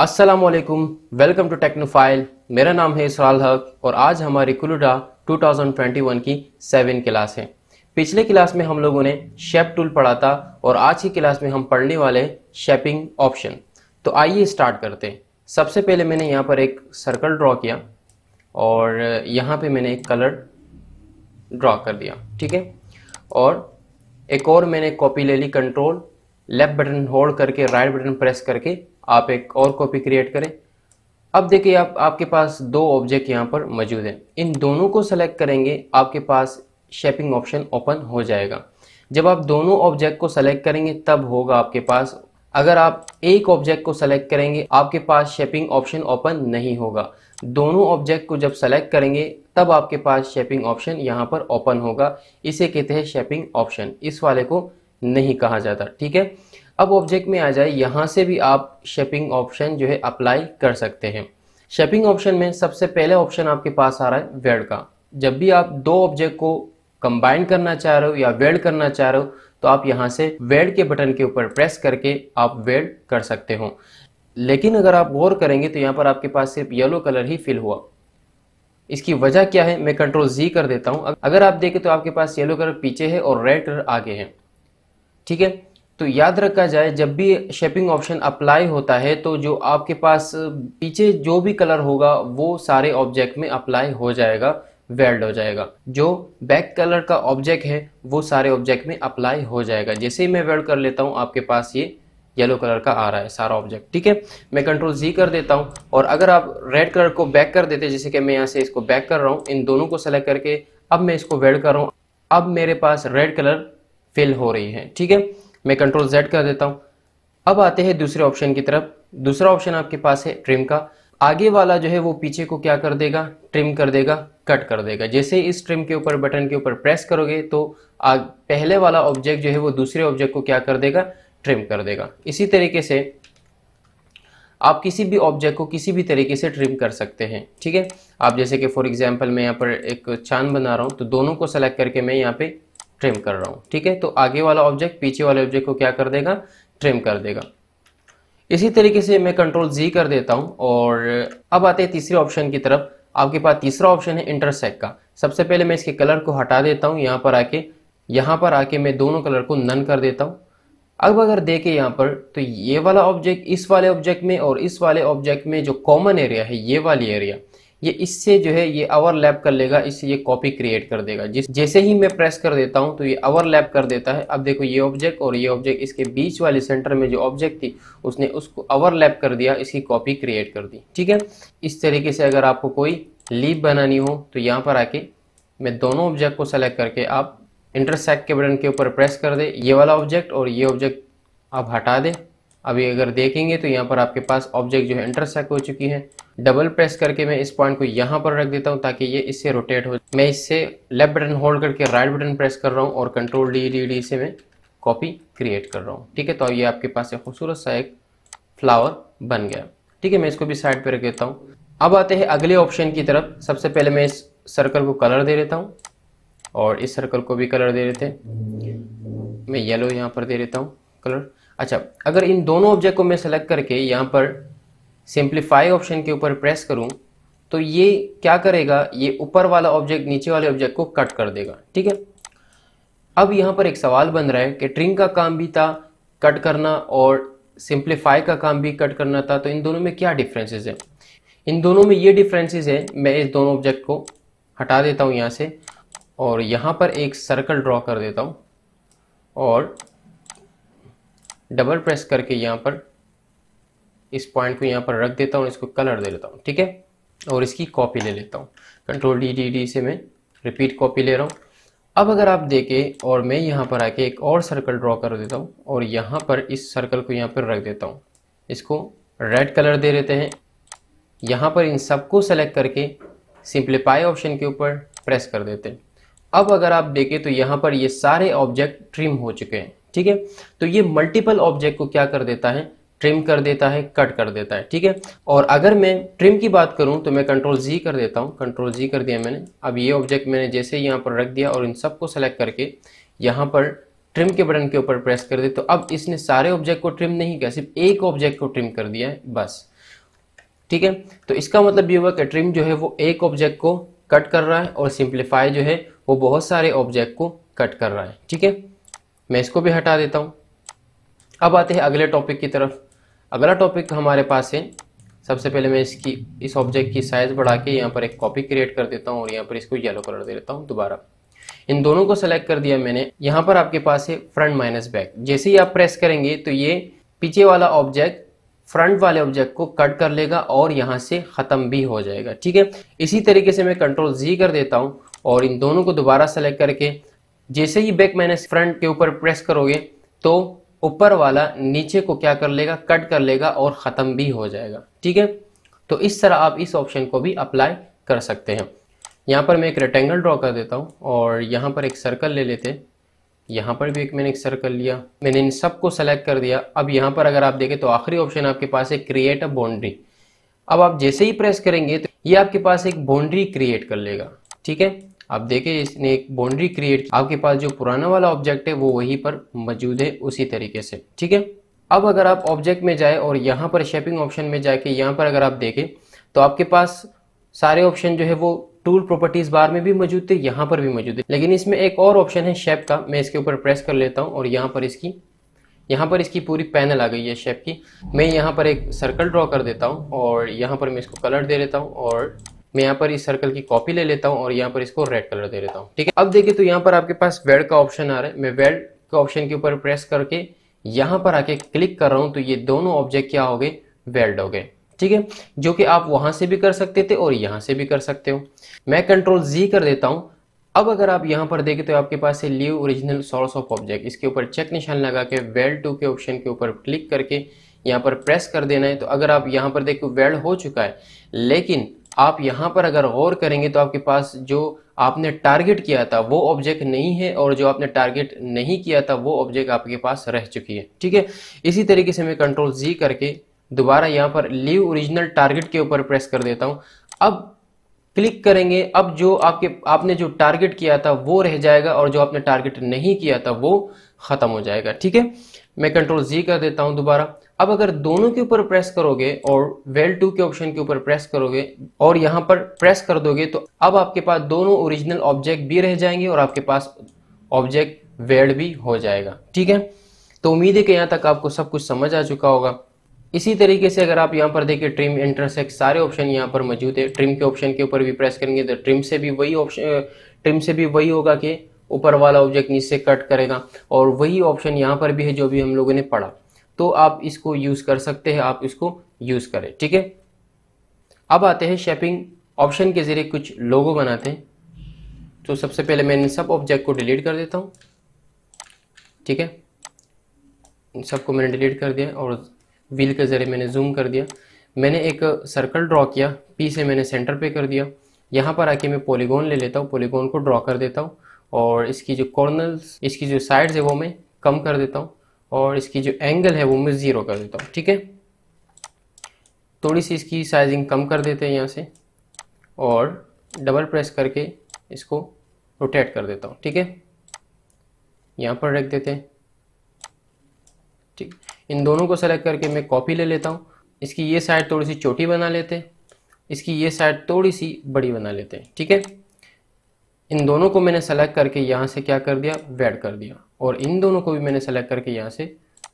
अस्सलाम वालेकुम welcome to टेक्नोफाइल मेरा नाम है इसराल हक और आज हमारी कुलुडा 2021 की सेवन क्लास है पिछले क्लास में हम लोगों ने शेप टूल पढ़ा था और आज की क्लास में हम पढ़ने वाले शेपिंग ऑप्शन तो आइए स्टार्ट करते हैं सबसे पहले मैंने यहाँ पर एक सर्कल ड्रॉ किया और यहाँ पे मैंने एक कलर ड्रॉ कर दिया ठीक है और एक और मैंने कॉपी ले ली कंट्रोल लेफ्ट बटन होल्ड करके राइट बटन प्रेस करके आप एक और कॉपी क्रिएट करें अब देखिए आप आपके पास दो ऑब्जेक्ट यहाँ पर मौजूद हैं इन दोनों को सेलेक्ट करेंगे आपके पास शेपिंग ऑप्शन ओपन हो जाएगा जब आप दोनों ऑब्जेक्ट को सेलेक्ट करेंगे तब होगा आपके पास अगर आप एक ऑब्जेक्ट को सेलेक्ट करेंगे आपके पास शेपिंग ऑप्शन ओपन नहीं होगा दोनों ऑब्जेक्ट को जब सेलेक्ट करेंगे तब आपके पास शेपिंग ऑप्शन यहाँ पर ओपन होगा इसे कहते हैं शेपिंग ऑप्शन इस वाले को नहीं कहा जाता ठीक है अब ऑब्जेक्ट में आ जाए यहाँ से भी आप शेपिंग ऑप्शन जो है अप्लाई कर सकते हैं शेपिंग ऑप्शन में सबसे पहले ऑप्शन आपके पास आ रहा है वेड का जब भी आप दो ऑब्जेक्ट को कंबाइन करना चाह रहे हो या वेड करना चाह रहे हो तो आप यहाँ से वेड के बटन के ऊपर प्रेस करके आप वेड कर सकते हो लेकिन अगर आप गौर करेंगे तो यहाँ पर आपके पास सिर्फ येलो कलर ही फिल हुआ इसकी वजह क्या है मैं कंट्रोल जी कर देता हूँ अगर आप देखें तो आपके पास येलो कलर पीछे है और रेड कलर आगे है ठीक है तो याद रखा जाए जब भी शेपिंग ऑप्शन अप्लाई होता है तो जो आपके पास पीछे जो भी कलर होगा वो सारे ऑब्जेक्ट में अप्लाई हो जाएगा वेल्ड हो जाएगा जो बैक कलर का ऑब्जेक्ट है वो सारे ऑब्जेक्ट में अप्लाई हो जाएगा जैसे ही मैं वेल्ड कर लेता हूँ आपके पास ये येलो कलर का आ रहा है सारा ऑब्जेक्ट ठीक है मैं कंट्रोल जी कर देता हूँ और अगर आप रेड कलर को बैक कर देते जैसे कि मैं यहाँ से इसको बैक कर रहा हूँ इन दोनों को सेलेक्ट करके अब मैं इसको वेल्ड कर रहा हूँ अब मेरे पास रेड कलर फिल हो रही है ठीक है मैं कंट्रोल जेड कर देता हूँ अब आते हैं दूसरे ऑप्शन की तरफ दूसरा ऑप्शन आपके पास है ट्रिम का आगे वाला जो है वो पीछे को क्या कर देगा ट्रिम कर देगा कट कर देगा जैसे इस ट्रिम के ऊपर बटन के ऊपर प्रेस करोगे तो आग, पहले वाला ऑब्जेक्ट जो है वो दूसरे ऑब्जेक्ट को क्या कर देगा ट्रिम कर देगा इसी तरीके से आप किसी भी ऑब्जेक्ट को किसी भी तरीके से ट्रिम कर सकते हैं ठीक है आप जैसे कि फॉर एग्जाम्पल मैं यहाँ पर एक चांद बना रहा हूँ तो दोनों को सेलेक्ट करके मैं यहाँ पे ट्रिम कर रहा हूँ ठीक है तो आगे वाला ऑब्जेक्ट पीछे वाले ऑब्जेक्ट को क्या कर देगा ट्रिम कर देगा इसी तरीके से मैं कंट्रोल जी कर देता हूँ और अब आते हैं तीसरे ऑप्शन की तरफ आपके पास तीसरा ऑप्शन है इंटरसेक का सबसे पहले मैं इसके कलर को हटा देता हूँ यहाँ पर आके यहाँ पर आके मैं दोनों कलर को नन कर देता हूँ अब अगर देखें यहाँ पर तो ये वाला ऑब्जेक्ट इस वाले ऑब्जेक्ट में और इस वाले ऑब्जेक्ट में जो कॉमन एरिया है ये वाली एरिया ये इससे जो है ये ओवरलैप कर लेगा इससे ये कॉपी क्रिएट कर देगा जिस जैसे ही मैं प्रेस कर देता हूँ तो ये ओवरलैप कर देता है अब देखो ये ऑब्जेक्ट और ये ऑब्जेक्ट इसके बीच वाले सेंटर में जो ऑब्जेक्ट थी उसने उसको ओवरलैप कर दिया इसकी कॉपी क्रिएट कर दी ठीक है इस तरीके से अगर आपको कोई लीप बनानी हो तो यहाँ पर आके मैं दोनों ऑब्जेक्ट को सेलेक्ट करके आप इंटरसेक्ट के बटन के ऊपर प्रेस कर दे ये वाला ऑब्जेक्ट और ये ऑब्जेक्ट आप हटा दें अभी अगर देखेंगे तो यहाँ पर आपके पास ऑब्जेक्ट जो है इंटरसेक्ट हो चुकी है डबल प्रेस करके मैं इस पॉइंट को यहाँ पर रख देता हूँ ताकि ये इससे रोटेट हो मैं इससे लेफ्ट बटन होल्ड करके राइट बटन प्रेस कर रहा हूँ और कंट्रोल डी डी डी से मैं कॉपी क्रिएट कर रहा हूँ ठीक है तो ये आपके पास एक खूबसूरत सा एक फ्लावर बन गया ठीक है मैं इसको भी साइड पर रख देता हूँ अब आते हैं अगले ऑप्शन की तरफ सबसे पहले मैं इस सर्कल को कलर दे देता हूँ और इस सर्कल को भी कलर दे देते हैं मैं येलो यहाँ पर दे देता हूँ कलर अच्छा अगर इन दोनों ऑब्जेक्ट को मैं सेलेक्ट करके यहाँ पर सिंप्लीफाई ऑप्शन के ऊपर प्रेस करूँ तो ये क्या करेगा ये ऊपर वाला ऑब्जेक्ट नीचे वाले ऑब्जेक्ट को कट कर देगा ठीक है अब यहाँ पर एक सवाल बन रहा है कि ट्रिंग का काम भी था कट करना और सिंप्लीफाई का काम भी कट करना था तो इन दोनों में क्या डिफरेंसेस है इन दोनों में ये डिफरेंसेस है मैं इस दोनों ऑब्जेक्ट को हटा देता हूँ यहाँ से और यहाँ पर एक सर्कल ड्रॉ कर देता हूँ और डबल प्रेस करके यहाँ पर इस पॉइंट को यहाँ पर रख देता हूँ इसको कलर दे लेता हूँ ठीक है और इसकी कॉपी ले लेता हूँ कंट्रोल डी डी डी से मैं रिपीट कॉपी ले रहा हूँ अब अगर आप देखे और मैं यहाँ पर आके एक और सर्कल ड्रॉ कर देता हूँ और यहाँ पर इस सर्कल को यहाँ पर रख देता हूँ इसको रेड कलर दे देते हैं यहाँ पर इन सबको सेलेक्ट करके सिंप्लीफाई ऑप्शन के ऊपर प्रेस कर देते हैं अब अगर आप देखें तो यहाँ पर ये सारे ऑब्जेक्ट ट्रिम हो चुके हैं ठीक है तो ये मल्टीपल ऑब्जेक्ट को क्या कर देता है ट्रिम कर देता है कट कर देता है ठीक है और अगर मैं ट्रिम की बात करूं तो मैं कंट्रोल जी कर देता हूं कंट्रोल जी कर दिया मैंने अब ये ऑब्जेक्ट मैंने जैसे ही यहाँ पर रख दिया और इन सबको सेलेक्ट करके यहाँ पर ट्रिम के बटन के ऊपर प्रेस कर दे तो अब इसने सारे ऑब्जेक्ट को ट्रिम नहीं किया सिर्फ एक ऑब्जेक्ट को ट्रिम कर दिया है बस ठीक है तो इसका मतलब ये हुआ कि ट्रिम जो है वो एक ऑब्जेक्ट को कट कर रहा है और सिंप्लीफाई जो है वो बहुत सारे ऑब्जेक्ट को कट कर रहा है ठीक है मैं इसको भी हटा देता हूँ अब आते हैं अगले टॉपिक की तरफ अगला टॉपिक हमारे पास है सबसे पहले मैं इसकी इस ऑब्जेक्ट की साइज़ बढ़ा के यहाँ पर एक कॉपी क्रिएट कर देता हूँ और यहाँ पर इसको येलो कलर दे देता हूँ दोबारा इन दोनों को सेलेक्ट कर दिया मैंने यहाँ पर आपके पास है फ्रंट माइनस बैक जैसे ही आप प्रेस करेंगे तो ये पीछे वाला ऑब्जेक्ट फ्रंट वाले ऑब्जेक्ट को कट कर लेगा और यहाँ से ख़त्म भी हो जाएगा ठीक है इसी तरीके से मैं कंट्रोल जी कर देता हूँ और इन दोनों को दोबारा सेलेक्ट करके जैसे ही बैक माइनस फ्रंट के ऊपर प्रेस करोगे तो ऊपर वाला नीचे को क्या कर लेगा कट कर लेगा और ख़त्म भी हो जाएगा ठीक है तो इस तरह आप इस ऑप्शन को भी अप्लाई कर सकते हैं यहाँ पर मैं एक रेक्टेंगल ड्रॉ कर देता हूँ और यहाँ पर एक सर्कल ले लेते हैं यहाँ पर भी एक मैंने एक सर्कल लिया मैंने इन सबको सेलेक्ट कर दिया अब यहाँ पर अगर आप देखें तो आखिरी ऑप्शन आपके पास है क्रिएट अ बाउंड्री अब आप जैसे ही प्रेस करेंगे तो ये आपके पास एक बाउंड्री क्रिएट कर लेगा ठीक है आप देखें इसने एक बाउंड्री क्रिएट आपके पास जो पुराना वाला ऑब्जेक्ट है वो वही पर मौजूद है उसी तरीके से ठीक है अब अगर आप ऑब्जेक्ट में जाए और यहाँ पर शेपिंग ऑप्शन में जाके यहाँ पर अगर आप देखें तो आपके पास सारे ऑप्शन जो है वो टूल प्रॉपर्टीज बार में भी मौजूद थे यहाँ पर भी मौजूद है लेकिन इसमें एक और ऑप्शन है शेप का मैं इसके ऊपर प्रेस कर लेता हूँ और यहाँ पर इसकी यहाँ पर इसकी पूरी पैनल आ गई है शेप की मैं यहाँ पर एक सर्कल ड्रॉ कर देता हूँ और यहाँ पर मैं इसको कलर दे देता हूँ और मैं यहाँ पर इस सर्कल की कॉपी ले लेता हूँ और यहाँ पर इसको रेड कलर दे लेता हूँ ठीक है अब देखिए तो यहाँ पर आपके पास वेल्ड का ऑप्शन आ रहा है मैं वेल्ड के ऑप्शन के ऊपर प्रेस करके यहाँ पर आके क्लिक कर रहा हूँ तो ये दोनों ऑब्जेक्ट क्या हो गए वेल्ड हो गए ठीक है जो कि आप वहां से भी कर सकते थे और यहाँ से भी कर सकते हो मैं कंट्रोल जी कर देता हूँ अब अगर आप यहाँ पर देखें तो आपके पास है leave original source of object इसके ऊपर चेक निशान लगा के वेल्ड टू के ऑप्शन के ऊपर क्लिक करके यहाँ पर प्रेस कर देना है तो अगर आप यहाँ पर देखो वेल्ड हो चुका है लेकिन आप यहाँ पर अगर गौर करेंगे तो आपके पास जो आपने टारगेट किया था वो ऑब्जेक्ट नहीं है और जो आपने टारगेट नहीं किया था वो ऑब्जेक्ट आपके पास रह चुकी है ठीक है इसी तरीके से मैं कंट्रोल जी करके दोबारा यहाँ पर लीव ओरिजिनल टारगेट के ऊपर प्रेस कर देता हूँ अब क्लिक करेंगे अब जो आपके आपने जो टारगेट किया था वो रह जाएगा और जो आपने टारगेट नहीं किया था वो ख़त्म हो जाएगा ठीक है मैं कंट्रोल जी कर देता हूं दोबारा अब अगर दोनों के ऊपर प्रेस करोगे और वेल टू के ऑप्शन के ऊपर प्रेस करोगे और यहाँ पर प्रेस कर दोगे तो अब आपके पास दोनों ओरिजिनल ऑब्जेक्ट भी रह जाएंगे और आपके पास ऑब्जेक्ट वेल भी हो जाएगा ठीक है तो उम्मीद है कि यहाँ तक आपको सब कुछ समझ आ चुका होगा इसी तरीके से अगर आप यहाँ पर देखिए ट्रिम इंटरसेक्ट सारे ऑप्शन यहाँ पर मौजूद है ट्रिम के ऑप्शन के ऊपर भी प्रेस करेंगे तो ट्रिम से भी वही ऑप्शन ट्रिम से भी वही होगा कि ऊपर वाला ऑब्जेक्ट नीचे कट करेगा और वही ऑप्शन यहाँ पर भी है जो भी हम लोगों ने पढ़ा तो आप इसको यूज़ कर सकते हैं आप इसको यूज़ करें ठीक है अब आते हैं शेपिंग ऑप्शन के ज़रिए कुछ लोगो बनाते हैं तो सबसे पहले मैं सब ऑब्जेक्ट को डिलीट कर देता हूँ ठीक है सबको मैंने डिलीट कर दिया और व्हील के ज़रिए मैंने जूम कर दिया मैंने एक सर्कल ड्रॉ किया पी से मैंने सेंटर पे कर दिया यहाँ पर आके मैं पॉलीगोन ले लेता हूँ पॉलीगोन को ड्रॉ कर देता हूँ और इसकी जो कॉर्नर्स इसकी जो साइड्स है वो मैं कम कर देता हूँ और इसकी जो एंगल है वो मैं ज़ीरो कर देता हूँ ठीक है थोड़ी सी इसकी साइजिंग कम कर देते हैं यहाँ से और डबल प्रेस करके इसको रोटेट कर देता हूँ ठीक है यहाँ पर रख देते हैं ठीक इन दोनों को सेलेक्ट करके मैं कॉपी ले लेता हूँ इसकी ये साइड थोड़ी सी छोटी बना लेते हैं इसकी ये साइड थोड़ी सी बड़ी बना लेते हैं ठीक है इन दोनों को मैंने सेलेक्ट करके यहाँ से क्या कर दिया वेड कर दिया और इन दोनों को भी मैंने सेलेक्ट करके यहाँ से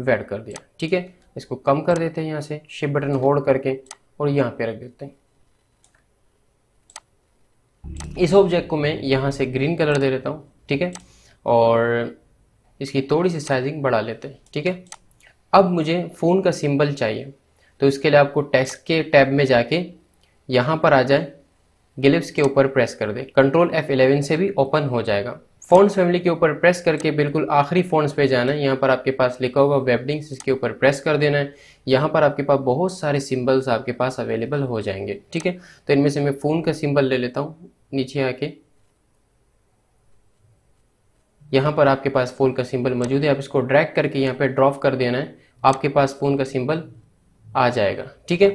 वेड कर दिया ठीक है इसको कम कर देते हैं यहाँ से शिफ्ट बटन होल्ड करके और यहाँ पे रख देते हैं इस ऑब्जेक्ट को मैं यहाँ से ग्रीन कलर दे देता हूँ ठीक है और इसकी थोड़ी सी साइजिंग बढ़ा लेते हैं ठीक है अब मुझे फ़ोन का सिंबल चाहिए तो इसके लिए आपको टेक्स्ट के टैब में जाके यहाँ पर आ जाए गिलिप्स के ऊपर प्रेस कर दे कंट्रोल F11 से भी ओपन हो जाएगा फ़ॉन्ट्स फैमिली के ऊपर प्रेस करके बिल्कुल आखिरी फ़ॉन्ट्स पे जाना है यहाँ पर आपके पास लिखा होगा वेबडिंग्स इसके ऊपर प्रेस कर देना है यहाँ पर आपके पास बहुत सारे सिंबल्स आपके पास अवेलेबल हो जाएंगे ठीक है तो इनमें से मैं फ़ोन का सिंबल ले लेता हूँ नीचे आके यहाँ पर आपके पास फ़ोन का सिंबल मौजूद है आप इसको ड्रैक करके यहाँ पर ड्रॉप कर देना है आपके पास फ़ोन का सिंबल आ जाएगा ठीक है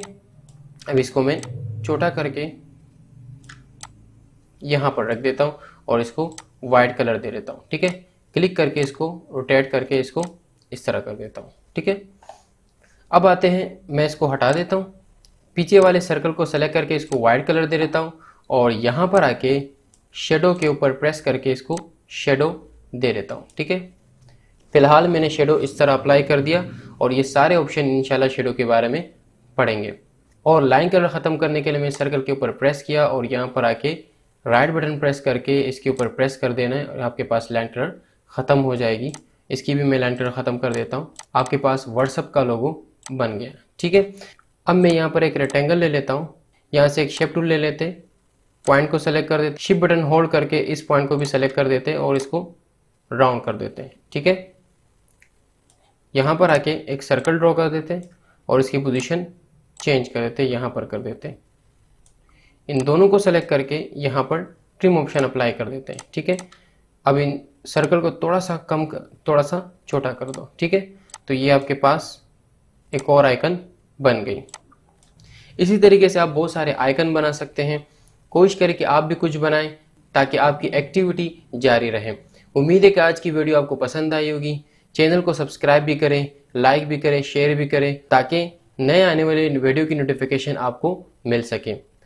अब इसको मैं छोटा करके यहाँ पर रख देता हूँ और इसको वाइट कलर दे देता हूँ ठीक है क्लिक करके इसको रोटेट करके इसको इस तरह कर देता हूँ ठीक है अब आते हैं मैं इसको हटा देता हूँ पीछे वाले सर्कल को सेलेक्ट करके इसको वाइट कलर दे देता हूँ और यहाँ पर आके शेडो के ऊपर प्रेस करके इसको शेडो दे देता हूँ ठीक है फिलहाल मैंने शेडो इस तरह अप्लाई कर दिया और ये सारे ऑप्शन इंशाल्लाह शेडो के बारे में पढ़ेंगे और लाइन कलर ख़त्म करने के लिए मैं सर्कल के ऊपर प्रेस किया और यहाँ पर आके राइट बटन प्रेस करके इसके ऊपर प्रेस कर देना है और आपके पास लैंटर ख़त्म हो जाएगी इसकी भी मैं लैंटर ख़त्म कर देता हूँ आपके पास व्हाट्सअप का लोगो बन गया ठीक है अब मैं यहाँ पर एक रेक्टेंगल ले लेता हूँ यहाँ से एक शेप टूल ले लेते पॉइंट को सेलेक्ट कर देते शिप बटन होल्ड करके इस पॉइंट को भी सेलेक्ट कर देते और इसको राउंड कर देते हैं ठीक है यहाँ पर आके एक सर्कल ड्रॉ कर देते और इसकी पोजीशन चेंज कर देते यहाँ पर कर देते इन दोनों को सेलेक्ट करके यहाँ पर ट्रिम ऑप्शन अप्लाई कर देते हैं ठीक है अब इन सर्कल को थोड़ा सा कम कर थोड़ा सा छोटा कर दो ठीक है तो ये आपके पास एक और आइकन बन गई इसी तरीके से आप बहुत सारे आइकन बना सकते हैं कोशिश करें कि आप भी कुछ बनाएं ताकि आपकी एक्टिविटी जारी रहे उम्मीद है कि आज की वीडियो आपको पसंद आई होगी चैनल को सब्सक्राइब भी करें लाइक भी करें शेयर भी करें ताकि नए आने वाले वीडियो की नोटिफिकेशन आपको मिल सके